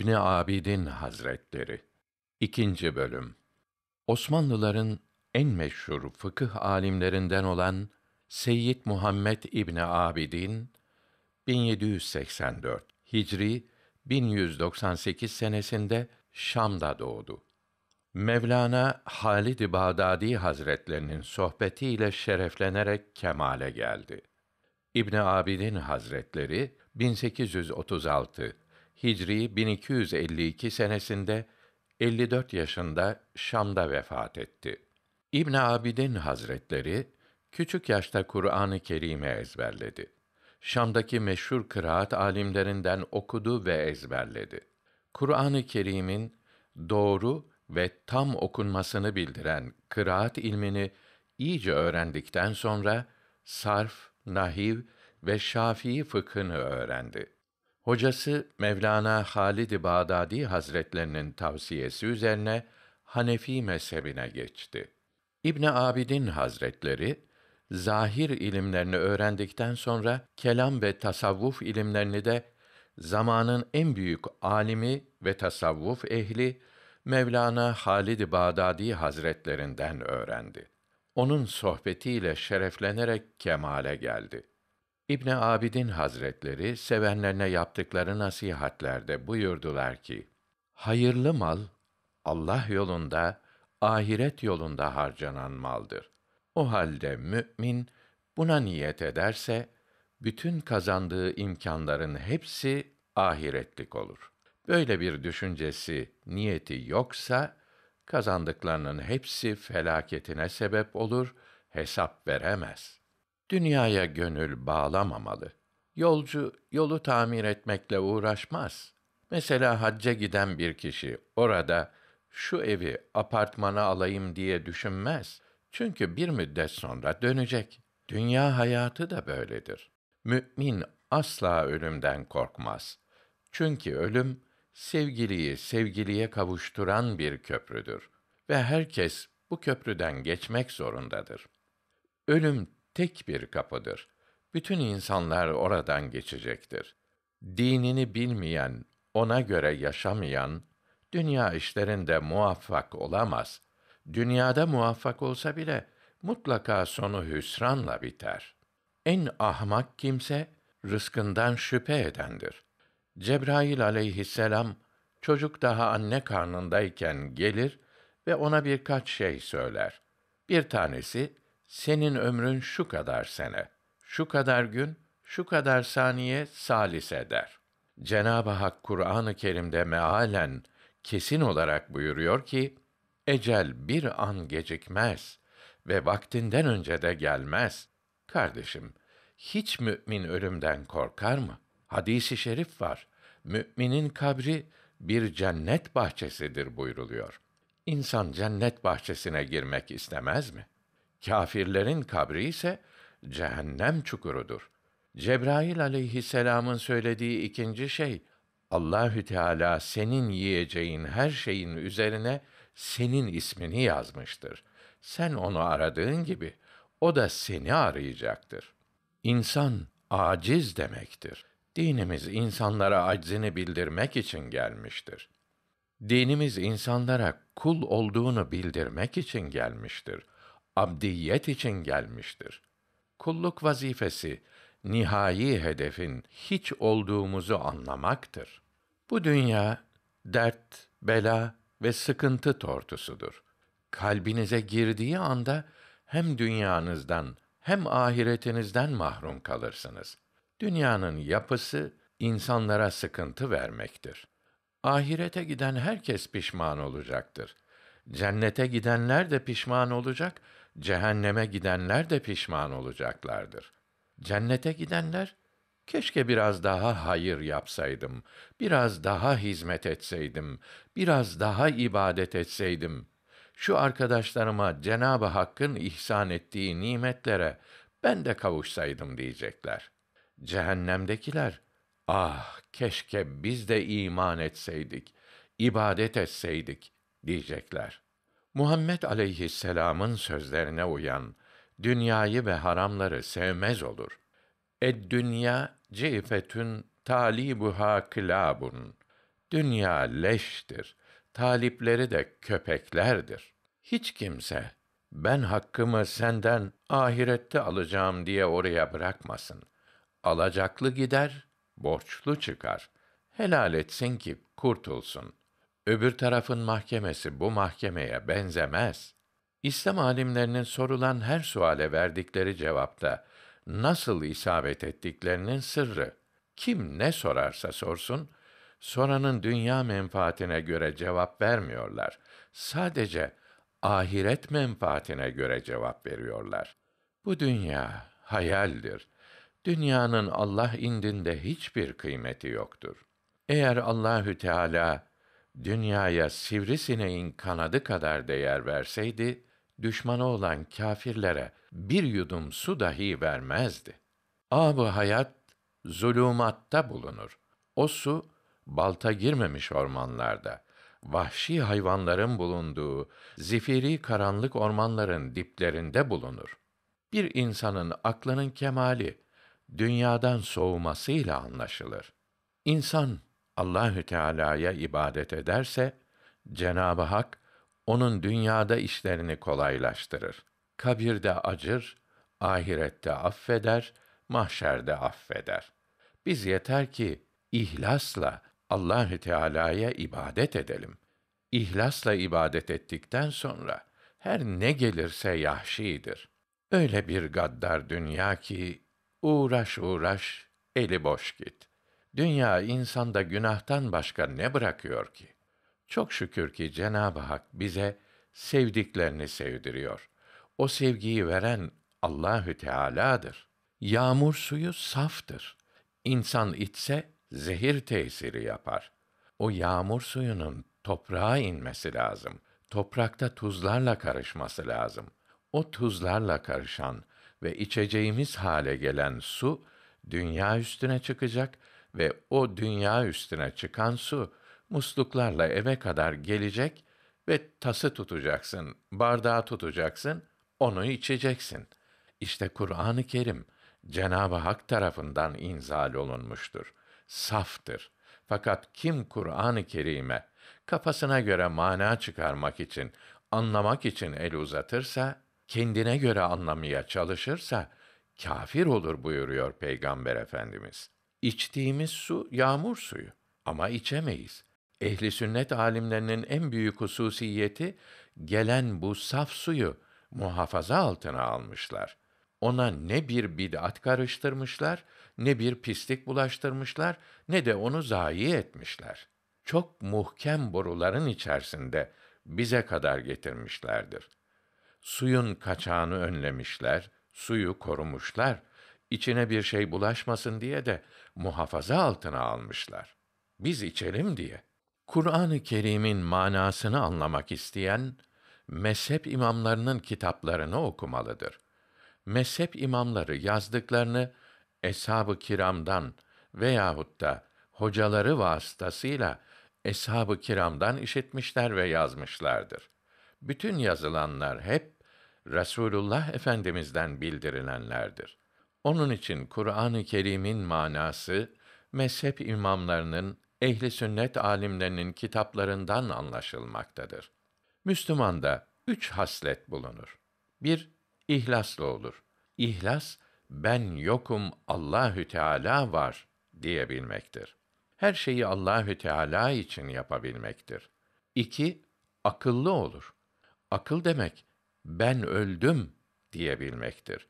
İbni Abidin Hazretleri 2. bölüm Osmanlıların en meşhur fıkıh alimlerinden olan Seyyid Muhammed İbni Abidin 1784 Hicri 1198 senesinde Şam'da doğdu. Mevlana Halid-i Bağdadi Hazretlerinin sohbetiyle şereflenerek kemale geldi. İbn Abidin Hazretleri 1836 Hicri 1252 senesinde 54 yaşında Şam'da vefat etti. İbn Abidin Hazretleri küçük yaşta Kur'an-ı Kerim'i ezberledi. Şam'daki meşhur kıraat alimlerinden okudu ve ezberledi. Kur'an-ı Kerim'in doğru ve tam okunmasını bildiren kıraat ilmini iyice öğrendikten sonra sarf, nahiv ve şafii fıkhını öğrendi. Hocası Mevlana Halid-i Bağdadi Hazretlerinin tavsiyesi üzerine Hanefi mezhebine geçti. İbn Abidin Hazretleri zahir ilimlerini öğrendikten sonra kelam ve tasavvuf ilimlerini de zamanın en büyük alimi ve tasavvuf ehli Mevlana Halid-i Bağdadi Hazretlerinden öğrendi. Onun sohbetiyle şereflenerek kemale geldi. İbne Abidin Hazretleri sevenlerine yaptıkları nasihatlerde buyurdular ki: Hayırlı mal Allah yolunda, ahiret yolunda harcanan maldır. O halde mümin buna niyet ederse bütün kazandığı imkanların hepsi ahiretlik olur. Böyle bir düşüncesi, niyeti yoksa kazandıklarının hepsi felaketine sebep olur, hesap veremez. Dünyaya gönül bağlamamalı. Yolcu yolu tamir etmekle uğraşmaz. Mesela hacca giden bir kişi orada şu evi apartmana alayım diye düşünmez. Çünkü bir müddet sonra dönecek. Dünya hayatı da böyledir. Mümin asla ölümden korkmaz. Çünkü ölüm sevgiliyi sevgiliye kavuşturan bir köprüdür ve herkes bu köprüden geçmek zorundadır. Ölüm tek bir kapıdır. Bütün insanlar oradan geçecektir. Dinini bilmeyen, ona göre yaşamayan, dünya işlerinde muvaffak olamaz. Dünyada muvaffak olsa bile, mutlaka sonu hüsranla biter. En ahmak kimse, rızkından şüphe edendir. Cebrail aleyhisselam, çocuk daha anne karnındayken gelir ve ona birkaç şey söyler. Bir tanesi, senin ömrün şu kadar sene, şu kadar gün, şu kadar saniye salis eder. Cenab-ı Hak Kur'an-ı Kerim'de mealen kesin olarak buyuruyor ki, ecel bir an gecikmez ve vaktinden önce de gelmez. Kardeşim, hiç mümin ölümden korkar mı? Hadisi şerif var. Müminin kabri bir cennet bahçesidir buyruluyor. İnsan cennet bahçesine girmek istemez mi?'' Kafirlerin kabri ise cehennem çukurudur. Cebrail aleyhisselamın söylediği ikinci şey Allahü Teala senin yiyeceğin her şeyin üzerine senin ismini yazmıştır. Sen onu aradığın gibi o da seni arayacaktır. İnsan aciz demektir. Dinimiz insanlara aczini bildirmek için gelmiştir. Dinimiz insanlara kul olduğunu bildirmek için gelmiştir.'' abdiyet için gelmiştir. Kulluk vazifesi nihai hedefin hiç olduğumuzu anlamaktır. Bu dünya dert, bela ve sıkıntı tortusudur. Kalbinize girdiği anda hem dünyanızdan hem ahiretinizden mahrum kalırsınız. Dünyanın yapısı insanlara sıkıntı vermektir. Ahirete giden herkes pişman olacaktır. Cennete gidenler de pişman olacak cehenneme gidenler de pişman olacaklardır. Cennete gidenler keşke biraz daha hayır yapsaydım, biraz daha hizmet etseydim, biraz daha ibadet etseydim. Şu arkadaşlarıma Cenab-ı Hakk'ın ihsan ettiği nimetlere ben de kavuşsaydım diyecekler. Cehennemdekiler, ah keşke biz de iman etseydik, ibadet etseydik diyecekler.'' Muhammed aleyhisselam'ın sözlerine uyan, dünyayı ve haramları sevmez olur. Ed-dünya cifetün talibuha kilabun. Dünya leştir. Talipleri de köpeklerdir. Hiç kimse ben hakkımı senden ahirette alacağım diye oraya bırakmasın. Alacaklı gider, borçlu çıkar. Helal etsin ki kurtulsun. Öbür tarafın mahkemesi bu mahkemeye benzemez. İslam alimlerinin sorulan her suale verdikleri cevapta nasıl isabet ettiklerinin sırrı. Kim ne sorarsa sorsun, soranın dünya menfaatine göre cevap vermiyorlar. Sadece ahiret menfaatine göre cevap veriyorlar. Bu dünya hayaldir. Dünyanın Allah indinde hiçbir kıymeti yoktur. Eğer Allahü Teala dünyaya sivrisineğin kanadı kadar değer verseydi, düşmanı olan kâfirlere bir yudum su dahi vermezdi. Âb-ı hayat, zulümatta bulunur. O su, balta girmemiş ormanlarda, vahşi hayvanların bulunduğu, zifiri karanlık ormanların diplerinde bulunur. Bir insanın aklının kemali, dünyadan soğumasıyla anlaşılır. İnsan, Allahü Teala'ya ibadet ederse Cenab-ı Hak onun dünyada işlerini kolaylaştırır. Kabirde acır, ahirette affeder, mahşerde affeder. Biz yeter ki ihlasla Allahü Teala'ya ibadet edelim. İhlasla ibadet ettikten sonra her ne gelirse yahşidir. Öyle bir gaddar dünya ki uğraş uğraş eli boş git. Dünya insanda günahtan başka ne bırakıyor ki? Çok şükür ki Cenab-ı Hak bize sevdiklerini sevdiriyor. O sevgiyi veren Allahü Teala'dır. Yağmur suyu saftır. İnsan içse zehir tesiri yapar. O yağmur suyunun toprağa inmesi lazım. Toprakta tuzlarla karışması lazım. O tuzlarla karışan ve içeceğimiz hale gelen su dünya üstüne çıkacak ve o dünya üstüne çıkan su musluklarla eve kadar gelecek ve tası tutacaksın, bardağı tutacaksın, onu içeceksin. İşte Kur'an-ı Kerim Cenab-ı Hak tarafından inzal olunmuştur. Saftır. Fakat kim Kur'an-ı Kerim'e kafasına göre mana çıkarmak için, anlamak için el uzatırsa, kendine göre anlamaya çalışırsa kafir olur buyuruyor Peygamber Efendimiz.'' İçtiğimiz su yağmur suyu ama içemeyiz. Ehli sünnet alimlerinin en büyük hususiyeti gelen bu saf suyu muhafaza altına almışlar. Ona ne bir bid'at karıştırmışlar, ne bir pislik bulaştırmışlar, ne de onu zayi etmişler. Çok muhkem boruların içerisinde bize kadar getirmişlerdir. Suyun kaçağını önlemişler, suyu korumuşlar. İçine bir şey bulaşmasın diye de muhafaza altına almışlar. Biz içelim diye. Kur'an-ı Kerim'in manasını anlamak isteyen mezhep imamlarının kitaplarını okumalıdır. Mezhep imamları yazdıklarını eshab-ı kiramdan veyahut da hocaları vasıtasıyla eshab-ı kiramdan işitmişler ve yazmışlardır. Bütün yazılanlar hep Resulullah Efendimiz'den bildirilenlerdir. Onun için Kur'an-ı Kerim'in manası mezhep imamlarının, ehli sünnet alimlerinin kitaplarından anlaşılmaktadır. Müslüman'da üç haslet bulunur. Bir, ihlaslı olur. İhlas, ben yokum Allahü Teala var diyebilmektir. Her şeyi Allahü Teala için yapabilmektir. İki, akıllı olur. Akıl demek ben öldüm diyebilmektir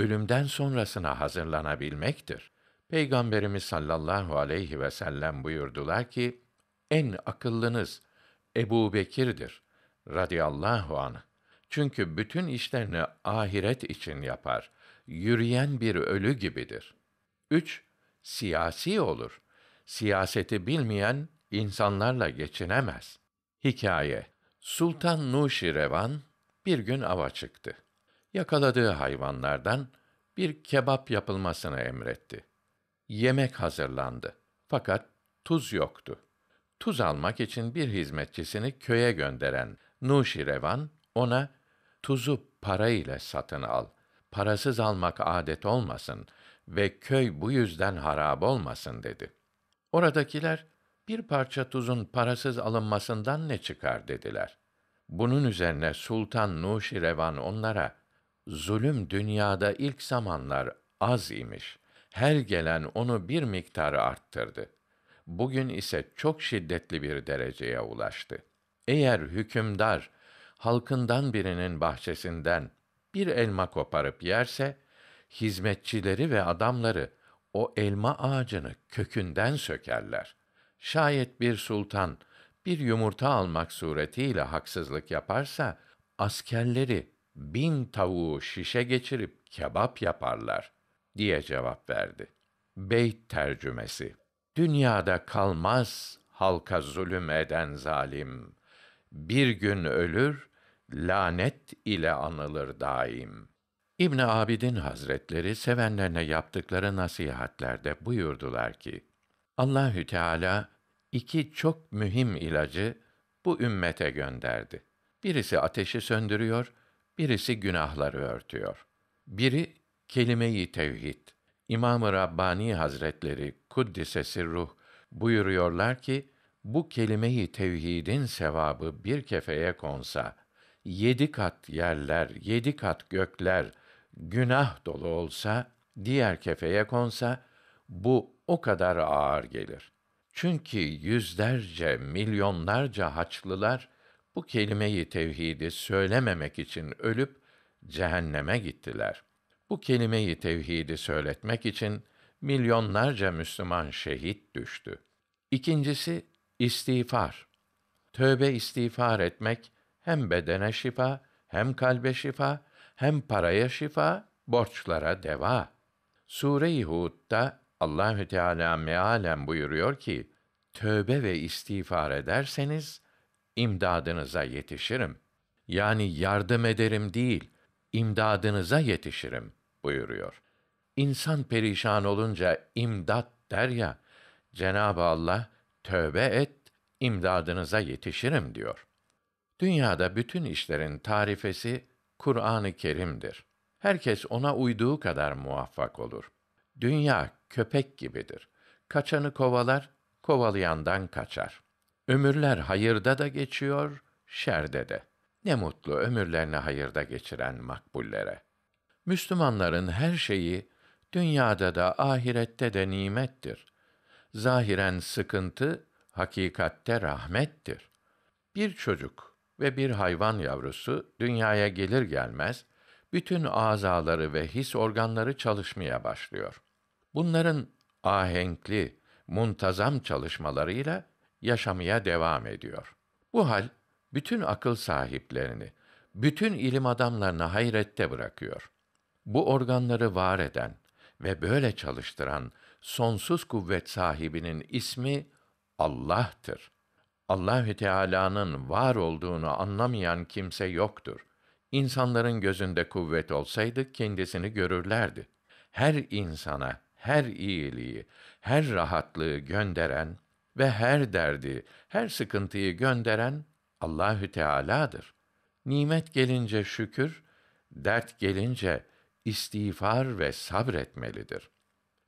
ölümden sonrasına hazırlanabilmektir. Peygamberimiz sallallahu aleyhi ve sellem buyurdular ki, en akıllınız Ebu Bekir'dir radıyallahu anh. Çünkü bütün işlerini ahiret için yapar. Yürüyen bir ölü gibidir. 3. Siyasi olur. Siyaseti bilmeyen insanlarla geçinemez. Hikaye Sultan Nuşirevan bir gün ava çıktı yakaladığı hayvanlardan bir kebap yapılmasını emretti. Yemek hazırlandı. Fakat tuz yoktu. Tuz almak için bir hizmetçisini köye gönderen Nuşirevan ona tuzu para ile satın al. Parasız almak adet olmasın ve köy bu yüzden harab olmasın dedi. Oradakiler bir parça tuzun parasız alınmasından ne çıkar dediler. Bunun üzerine Sultan Nuşirevan onlara Zulüm dünyada ilk zamanlar az imiş. Her gelen onu bir miktar arttırdı. Bugün ise çok şiddetli bir dereceye ulaştı. Eğer hükümdar halkından birinin bahçesinden bir elma koparıp yerse, hizmetçileri ve adamları o elma ağacını kökünden sökerler. Şayet bir sultan bir yumurta almak suretiyle haksızlık yaparsa askerleri bin tavuğu şişe geçirip kebap yaparlar diye cevap verdi. Beyt tercümesi Dünyada kalmaz halka zulüm eden zalim. Bir gün ölür, lanet ile anılır daim. İbn Abidin Hazretleri sevenlerine yaptıkları nasihatlerde buyurdular ki: Allahü Teala iki çok mühim ilacı bu ümmete gönderdi. Birisi ateşi söndürüyor, Birisi günahları örtüyor. Biri kelime-i tevhid. İmam-ı Rabbani Hazretleri kuddise ruh buyuruyorlar ki bu kelime-i tevhidin sevabı bir kefeye konsa yedi kat yerler, yedi kat gökler günah dolu olsa diğer kefeye konsa bu o kadar ağır gelir. Çünkü yüzlerce, milyonlarca haçlılar bu kelimeyi tevhidi söylememek için ölüp cehenneme gittiler. Bu kelimeyi tevhidi söyletmek için milyonlarca Müslüman şehit düştü. İkincisi istiğfar. Tövbe istiğfar etmek hem bedene şifa, hem kalbe şifa, hem paraya şifa, borçlara deva. Sure-i Hud'da Allahü Teala mealen buyuruyor ki: Tövbe ve istiğfar ederseniz imdadınıza yetişirim. Yani yardım ederim değil, imdadınıza yetişirim buyuruyor. İnsan perişan olunca imdat der ya, Cenab-ı Allah tövbe et, imdadınıza yetişirim diyor. Dünyada bütün işlerin tarifesi Kur'an-ı Kerim'dir. Herkes ona uyduğu kadar muvaffak olur. Dünya köpek gibidir. Kaçanı kovalar, kovalayandan kaçar. Ömürler hayırda da geçiyor, şerde de. Ne mutlu ömürlerini hayırda geçiren makbullere. Müslümanların her şeyi dünyada da ahirette de nimettir. Zahiren sıkıntı hakikatte rahmettir. Bir çocuk ve bir hayvan yavrusu dünyaya gelir gelmez bütün azaları ve his organları çalışmaya başlıyor. Bunların ahenkli, muntazam çalışmalarıyla yaşamaya devam ediyor. Bu hal bütün akıl sahiplerini, bütün ilim adamlarını hayrette bırakıyor. Bu organları var eden ve böyle çalıştıran sonsuz kuvvet sahibinin ismi Allah'tır. Allahü Teala'nın var olduğunu anlamayan kimse yoktur. İnsanların gözünde kuvvet olsaydı kendisini görürlerdi. Her insana her iyiliği, her rahatlığı gönderen ve her derdi, her sıkıntıyı gönderen Allahü Teala'dır. Nimet gelince şükür, dert gelince istiğfar ve sabretmelidir.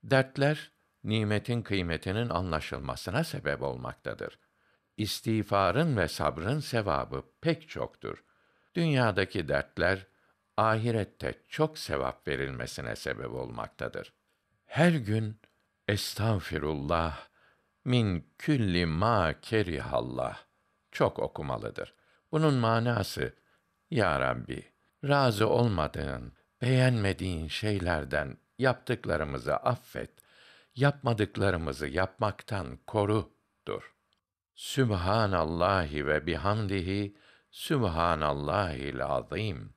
Dertler nimetin kıymetinin anlaşılmasına sebep olmaktadır. İstiğfarın ve sabrın sevabı pek çoktur. Dünyadaki dertler ahirette çok sevap verilmesine sebep olmaktadır. Her gün estağfirullah min külli ma kerihallah çok okumalıdır. Bunun manası Ya Rabbi razı olmadığın, beğenmediğin şeylerden yaptıklarımızı affet, yapmadıklarımızı yapmaktan koru korudur. Sübhanallahi ve bihamdihi Sübhanallahil azim.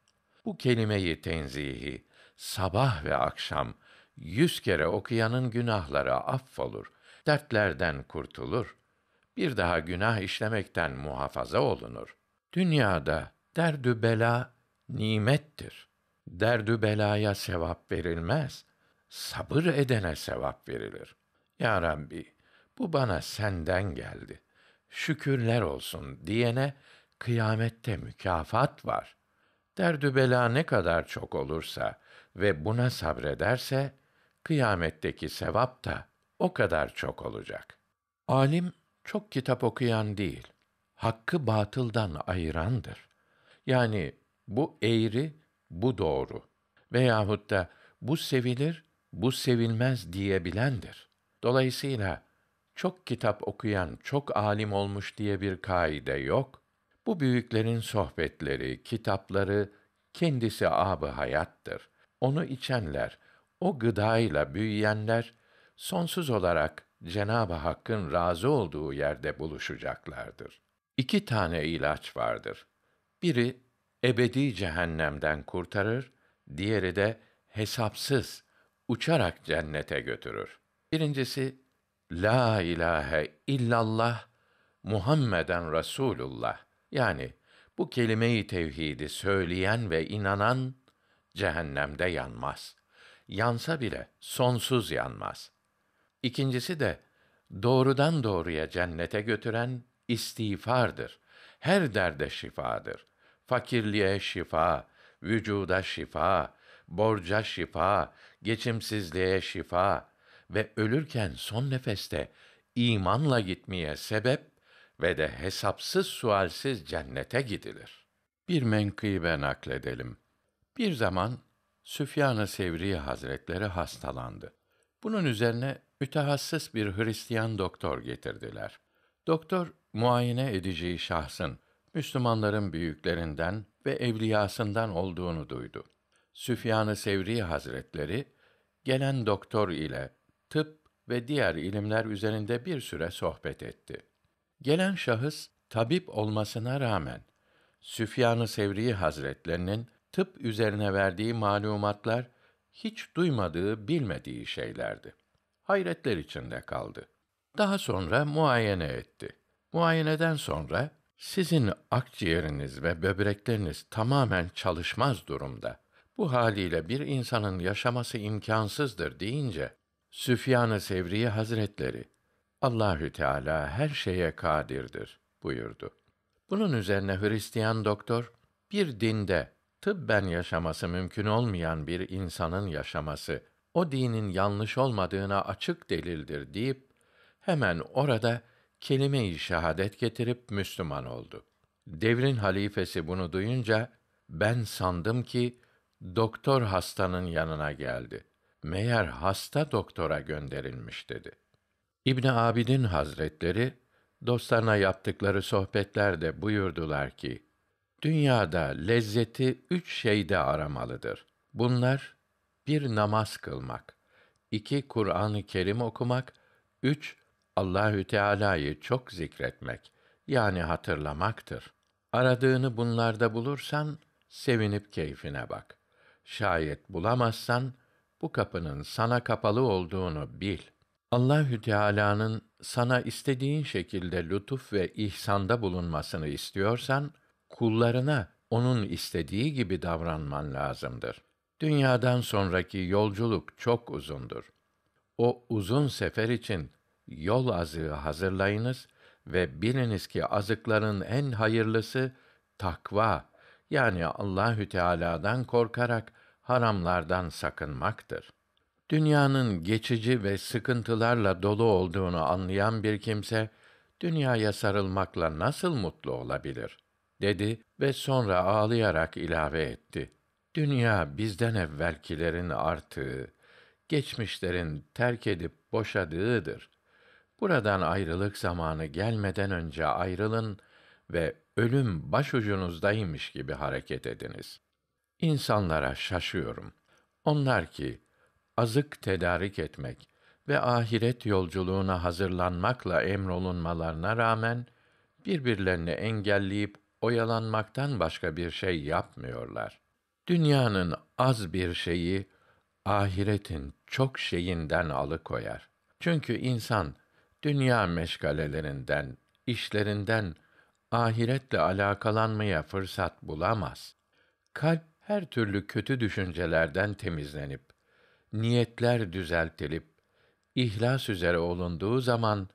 Bu kelimeyi tenzihi sabah ve akşam yüz kere okuyanın günahları affolur dertlerden kurtulur, bir daha günah işlemekten muhafaza olunur. Dünyada derdü bela nimettir. Derdü belaya sevap verilmez, sabır edene sevap verilir. Ya Rabbi, bu bana senden geldi. Şükürler olsun diyene kıyamette mükafat var. Derdü bela ne kadar çok olursa ve buna sabrederse kıyametteki sevap da o kadar çok olacak. Alim çok kitap okuyan değil, hakkı batıldan ayırandır. Yani bu eğri, bu doğru veyahut da bu sevilir, bu sevilmez diyebilendir. Dolayısıyla çok kitap okuyan çok alim olmuş diye bir kaide yok. Bu büyüklerin sohbetleri, kitapları kendisi abı hayattır. Onu içenler, o gıdayla büyüyenler sonsuz olarak Cenab-ı Hakk'ın razı olduğu yerde buluşacaklardır. İki tane ilaç vardır. Biri ebedi cehennemden kurtarır, diğeri de hesapsız uçarak cennete götürür. Birincisi la ilahe illallah Muhammeden Rasulullah yani bu kelimeyi tevhidi söyleyen ve inanan cehennemde yanmaz. Yansa bile sonsuz yanmaz. İkincisi de doğrudan doğruya cennete götüren istiğfardır. Her derde şifadır. Fakirliğe şifa, vücuda şifa, borca şifa, geçimsizliğe şifa ve ölürken son nefeste imanla gitmeye sebep ve de hesapsız sualsiz cennete gidilir. Bir menkıbe nakledelim. Bir zaman Süfyan-ı Sevri Hazretleri hastalandı. Bunun üzerine mütehassıs bir Hristiyan doktor getirdiler. Doktor, muayene edeceği şahsın, Müslümanların büyüklerinden ve evliyasından olduğunu duydu. Süfyan-ı Sevri Hazretleri, gelen doktor ile tıp ve diğer ilimler üzerinde bir süre sohbet etti. Gelen şahıs, tabip olmasına rağmen, Süfyan-ı Sevri Hazretlerinin tıp üzerine verdiği malumatlar, hiç duymadığı, bilmediği şeylerdi hayretler içinde kaldı. Daha sonra muayene etti. Muayeneden sonra sizin akciğeriniz ve böbrekleriniz tamamen çalışmaz durumda. Bu haliyle bir insanın yaşaması imkansızdır deyince Süfyan-ı Sevriye Hazretleri Allahü Teala her şeye kadirdir buyurdu. Bunun üzerine Hristiyan doktor bir dinde tıbben yaşaması mümkün olmayan bir insanın yaşaması o dinin yanlış olmadığına açık delildir deyip hemen orada kelime-i şehadet getirip Müslüman oldu. Devrin halifesi bunu duyunca ben sandım ki doktor hastanın yanına geldi. Meğer hasta doktora gönderilmiş dedi. İbn Abidin Hazretleri dostlarına yaptıkları sohbetlerde buyurdular ki: Dünyada lezzeti üç şeyde aramalıdır. Bunlar bir namaz kılmak, iki Kur'an-ı Kerim okumak, üç Allahü Teala'yı çok zikretmek yani hatırlamaktır. Aradığını bunlarda bulursan sevinip keyfine bak. Şayet bulamazsan bu kapının sana kapalı olduğunu bil. Allahü Teala'nın sana istediğin şekilde lütuf ve ihsanda bulunmasını istiyorsan kullarına onun istediği gibi davranman lazımdır. Dünyadan sonraki yolculuk çok uzundur. O uzun sefer için yol azığı hazırlayınız ve biliniz ki azıkların en hayırlısı takva yani Allahü Teala'dan korkarak haramlardan sakınmaktır. Dünyanın geçici ve sıkıntılarla dolu olduğunu anlayan bir kimse dünyaya sarılmakla nasıl mutlu olabilir? dedi ve sonra ağlayarak ilave etti. Dünya bizden evvelkilerin artığı, geçmişlerin terk edip boşadığıdır. Buradan ayrılık zamanı gelmeden önce ayrılın ve ölüm başucunuzdaymış gibi hareket ediniz. İnsanlara şaşıyorum. Onlar ki azık tedarik etmek ve ahiret yolculuğuna hazırlanmakla emrolunmalarına rağmen birbirlerini engelleyip oyalanmaktan başka bir şey yapmıyorlar dünyanın az bir şeyi ahiretin çok şeyinden alıkoyar. Çünkü insan dünya meşgalelerinden, işlerinden ahiretle alakalanmaya fırsat bulamaz. Kalp her türlü kötü düşüncelerden temizlenip niyetler düzeltilip ihlas üzere olunduğu zaman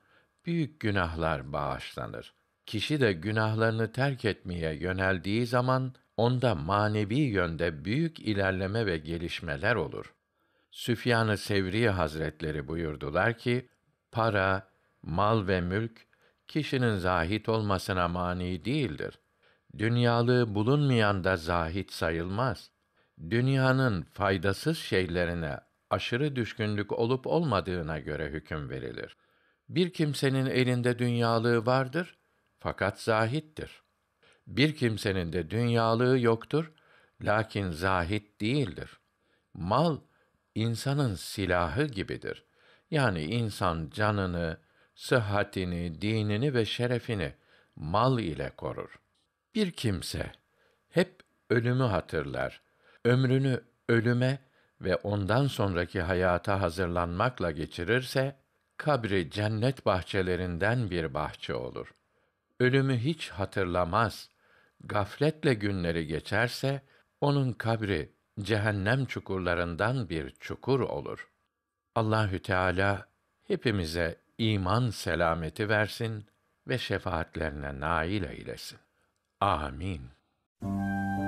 büyük günahlar bağışlanır. Kişi de günahlarını terk etmeye yöneldiği zaman onda manevi yönde büyük ilerleme ve gelişmeler olur. Süfyan-ı Sevri Hazretleri buyurdular ki, para, mal ve mülk, kişinin zahit olmasına mani değildir. Dünyalığı bulunmayan da zahit sayılmaz. Dünyanın faydasız şeylerine aşırı düşkünlük olup olmadığına göre hüküm verilir. Bir kimsenin elinde dünyalığı vardır fakat zahittir. Bir kimsenin de dünyalığı yoktur, lakin zahit değildir. Mal, insanın silahı gibidir. Yani insan canını, sıhhatini, dinini ve şerefini mal ile korur. Bir kimse hep ölümü hatırlar. Ömrünü ölüme ve ondan sonraki hayata hazırlanmakla geçirirse, kabri cennet bahçelerinden bir bahçe olur. Ölümü hiç hatırlamaz gafletle günleri geçerse onun kabri cehennem çukurlarından bir çukur olur. Allahü Teala hepimize iman selameti versin ve şefaatlerine nail eylesin. Amin. Müzik